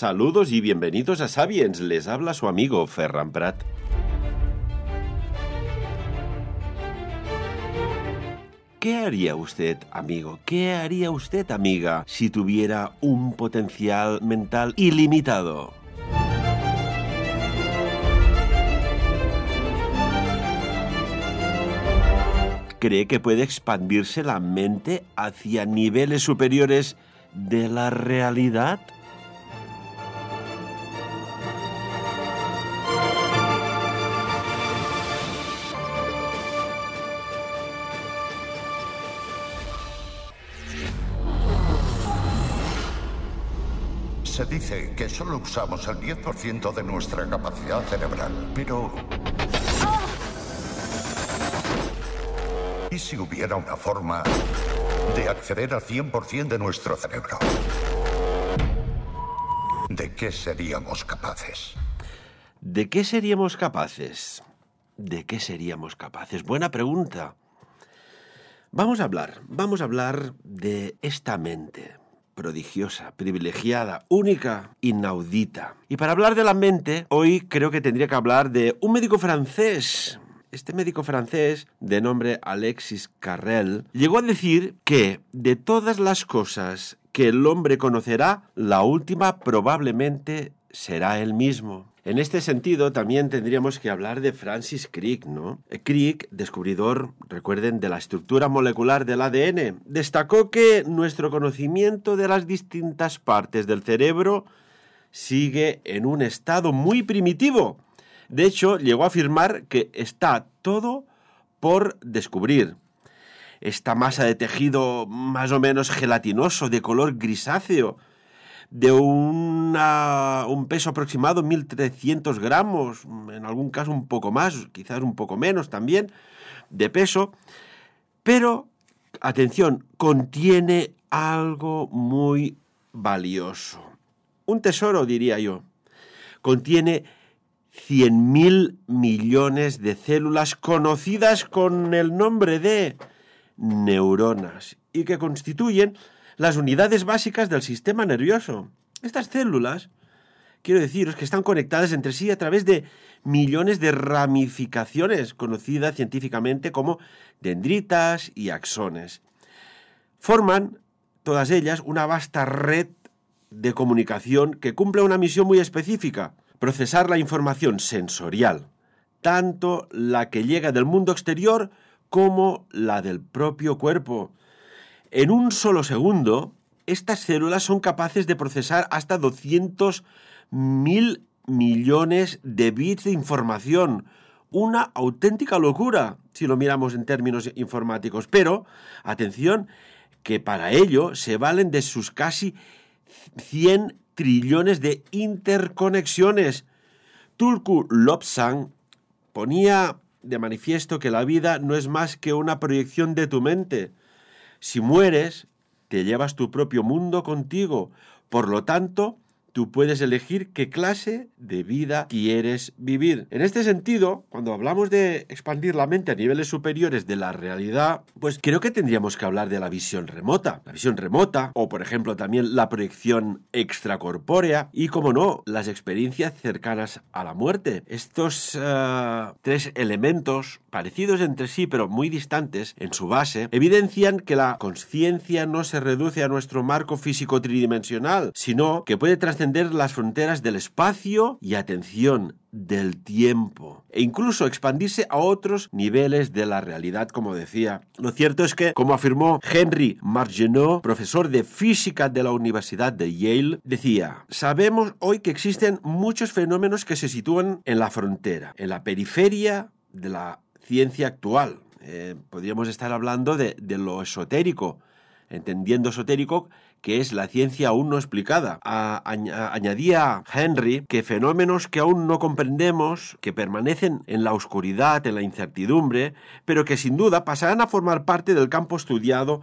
Saludos y bienvenidos a Sabiens. Les habla su amigo Ferran Prat. ¿Qué haría usted, amigo? ¿Qué haría usted, amiga, si tuviera un potencial mental ilimitado? cree que puede expandirse la mente hacia niveles superiores de la realidad? Se dice que solo usamos el 10% de nuestra capacidad cerebral, pero... ¿Y si hubiera una forma de acceder al 100% de nuestro cerebro? ¿De qué seríamos capaces? ¿De qué seríamos capaces? ¿De qué seríamos capaces? Buena pregunta. Vamos a hablar, vamos a hablar de esta mente, prodigiosa, privilegiada, única, inaudita. Y para hablar de la mente, hoy creo que tendría que hablar de un médico francés. Este médico francés, de nombre Alexis Carrel, llegó a decir que de todas las cosas que el hombre conocerá, la última probablemente será el mismo. En este sentido, también tendríamos que hablar de Francis Crick, ¿no? Crick, descubridor, recuerden, de la estructura molecular del ADN, destacó que nuestro conocimiento de las distintas partes del cerebro sigue en un estado muy primitivo. De hecho, llegó a afirmar que está todo por descubrir. Esta masa de tejido más o menos gelatinoso, de color grisáceo, de un peso aproximado, 1.300 gramos, en algún caso un poco más, quizás un poco menos también, de peso, pero, atención, contiene algo muy valioso. Un tesoro, diría yo. Contiene 100.000 millones de células conocidas con el nombre de neuronas y que constituyen las unidades básicas del sistema nervioso. Estas células, quiero deciros que están conectadas entre sí a través de millones de ramificaciones conocidas científicamente como dendritas y axones. Forman todas ellas una vasta red de comunicación que cumple una misión muy específica, procesar la información sensorial, tanto la que llega del mundo exterior como la del propio cuerpo, en un solo segundo, estas células son capaces de procesar hasta mil millones de bits de información. Una auténtica locura, si lo miramos en términos informáticos. Pero, atención, que para ello se valen de sus casi 100 trillones de interconexiones. Tulku Lobsang ponía de manifiesto que la vida no es más que una proyección de tu mente si mueres, te llevas tu propio mundo contigo. Por lo tanto, Tú puedes elegir qué clase de vida quieres vivir. En este sentido, cuando hablamos de expandir la mente a niveles superiores de la realidad, pues creo que tendríamos que hablar de la visión remota. La visión remota, o por ejemplo también la proyección extracorpórea, y como no, las experiencias cercanas a la muerte. Estos eh, tres elementos, parecidos entre sí pero muy distantes en su base, evidencian que la conciencia no se reduce a nuestro marco físico tridimensional, sino que puede transformar las fronteras del espacio y, atención, del tiempo e incluso expandirse a otros niveles de la realidad, como decía. Lo cierto es que, como afirmó Henry Margenot, profesor de física de la Universidad de Yale, decía, sabemos hoy que existen muchos fenómenos que se sitúan en la frontera, en la periferia de la ciencia actual. Eh, podríamos estar hablando de, de lo esotérico, entendiendo esotérico, que es la ciencia aún no explicada. añadía Henry que fenómenos que aún no comprendemos, que permanecen en la oscuridad, en la incertidumbre, pero que sin duda pasarán a formar parte del campo estudiado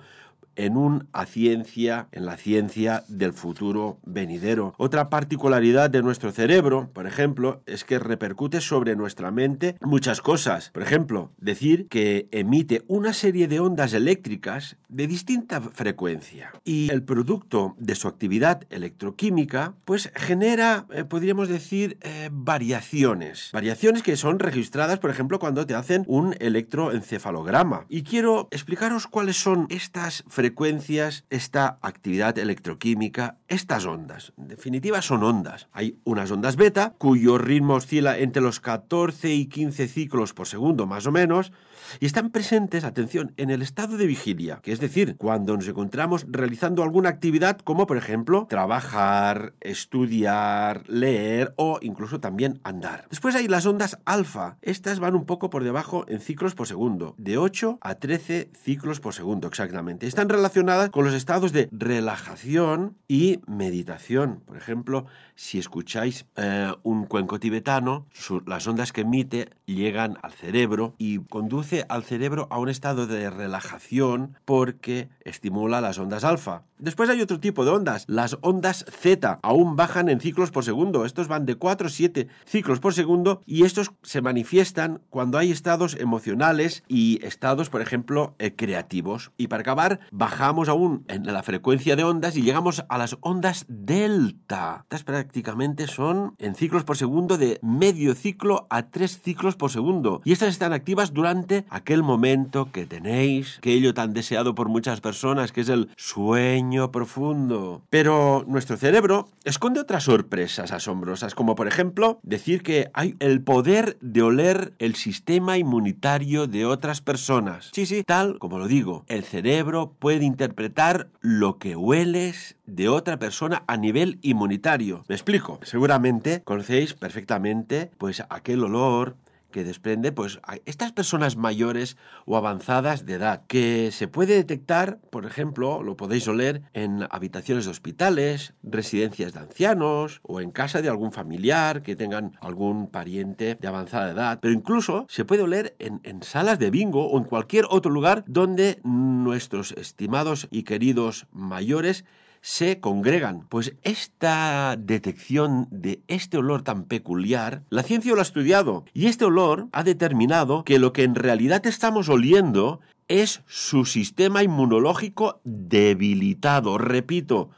en un a ciencia, en la ciencia del futuro venidero. Otra particularidad de nuestro cerebro, por ejemplo, es que repercute sobre nuestra mente muchas cosas. Por ejemplo, decir que emite una serie de ondas eléctricas de distinta frecuencia y el producto de su actividad electroquímica pues genera, eh, podríamos decir, eh, variaciones. Variaciones que son registradas, por ejemplo, cuando te hacen un electroencefalograma. Y quiero explicaros cuáles son estas frecuencias frecuencias, esta actividad electroquímica, estas ondas. En definitiva, son ondas. Hay unas ondas beta, cuyo ritmo oscila entre los 14 y 15 ciclos por segundo, más o menos, y están presentes, atención, en el estado de vigilia, que es decir, cuando nos encontramos realizando alguna actividad como, por ejemplo, trabajar, estudiar, leer o incluso también andar. Después hay las ondas alfa. Estas van un poco por debajo en ciclos por segundo, de 8 a 13 ciclos por segundo exactamente. Están relacionada con los estados de relajación y meditación. Por ejemplo, si escucháis eh, un cuenco tibetano, las ondas que emite llegan al cerebro y conduce al cerebro a un estado de relajación porque estimula las ondas alfa. Después hay otro tipo de ondas, las ondas Z, aún bajan en ciclos por segundo. Estos van de 4 a 7 ciclos por segundo y estos se manifiestan cuando hay estados emocionales y estados, por ejemplo, eh, creativos. Y para acabar, bajamos aún en la frecuencia de ondas y llegamos a las ondas delta. Estas prácticamente son en ciclos por segundo de medio ciclo a 3 ciclos por segundo. Y estas están activas durante aquel momento que tenéis, aquello tan deseado por muchas personas que es el sueño profundo. Pero nuestro cerebro esconde otras sorpresas asombrosas, como por ejemplo decir que hay el poder de oler el sistema inmunitario de otras personas. Sí, sí, tal como lo digo, el cerebro puede interpretar lo que hueles de otra persona a nivel inmunitario. Me explico. Seguramente conocéis perfectamente pues aquel olor que desprende pues estas personas mayores o avanzadas de edad que se puede detectar, por ejemplo, lo podéis oler en habitaciones de hospitales, residencias de ancianos o en casa de algún familiar que tengan algún pariente de avanzada edad, pero incluso se puede oler en, en salas de bingo o en cualquier otro lugar donde nuestros estimados y queridos mayores se congregan. Pues esta detección de este olor tan peculiar, la ciencia lo ha estudiado y este olor ha determinado que lo que en realidad estamos oliendo es su sistema inmunológico debilitado. Repito,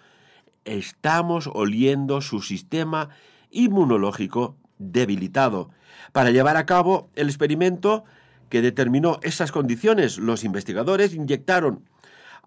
estamos oliendo su sistema inmunológico debilitado. Para llevar a cabo el experimento que determinó esas condiciones, los investigadores inyectaron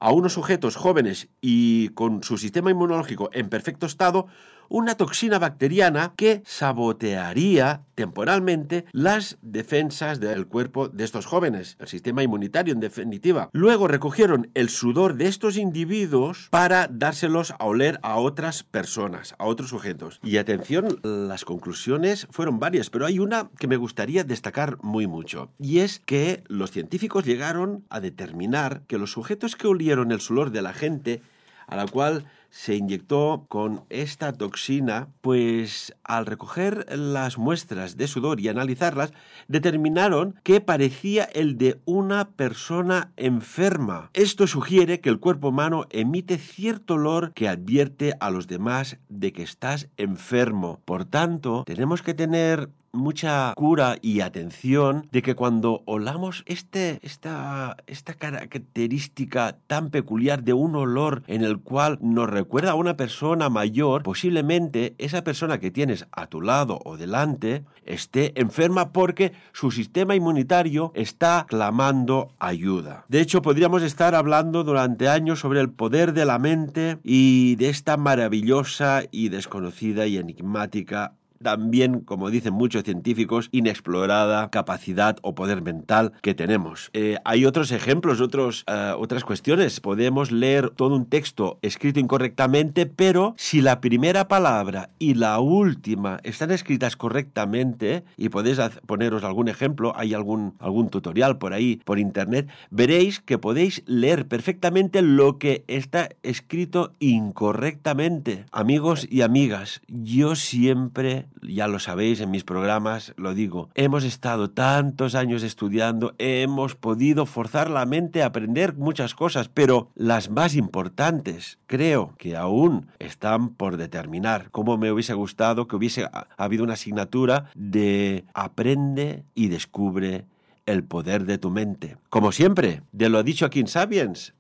a unos sujetos jóvenes y con su sistema inmunológico en perfecto estado una toxina bacteriana que sabotearía temporalmente las defensas del cuerpo de estos jóvenes, el sistema inmunitario en definitiva. Luego recogieron el sudor de estos individuos para dárselos a oler a otras personas, a otros sujetos. Y atención, las conclusiones fueron varias, pero hay una que me gustaría destacar muy mucho, y es que los científicos llegaron a determinar que los sujetos que olieron el sudor de la gente a la cual se inyectó con esta toxina, pues al recoger las muestras de sudor y analizarlas, determinaron que parecía el de una persona enferma. Esto sugiere que el cuerpo humano emite cierto olor que advierte a los demás de que estás enfermo. Por tanto, tenemos que tener mucha cura y atención de que cuando olamos este, esta, esta característica tan peculiar de un olor en el cual nos recuerda a una persona mayor, posiblemente esa persona que tienes a tu lado o delante esté enferma porque su sistema inmunitario está clamando ayuda. De hecho, podríamos estar hablando durante años sobre el poder de la mente y de esta maravillosa y desconocida y enigmática también, como dicen muchos científicos, inexplorada capacidad o poder mental que tenemos. Eh, hay otros ejemplos, otros, eh, otras cuestiones. Podemos leer todo un texto escrito incorrectamente, pero si la primera palabra y la última están escritas correctamente, y podéis poneros algún ejemplo, hay algún, algún tutorial por ahí, por internet, veréis que podéis leer perfectamente lo que está escrito incorrectamente. Amigos y amigas, yo siempre ya lo sabéis en mis programas, lo digo, hemos estado tantos años estudiando, hemos podido forzar la mente a aprender muchas cosas, pero las más importantes creo que aún están por determinar. Cómo me hubiese gustado que hubiese habido una asignatura de aprende y descubre el poder de tu mente. Como siempre, de lo dicho aquí en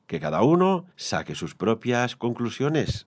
que cada uno saque sus propias conclusiones.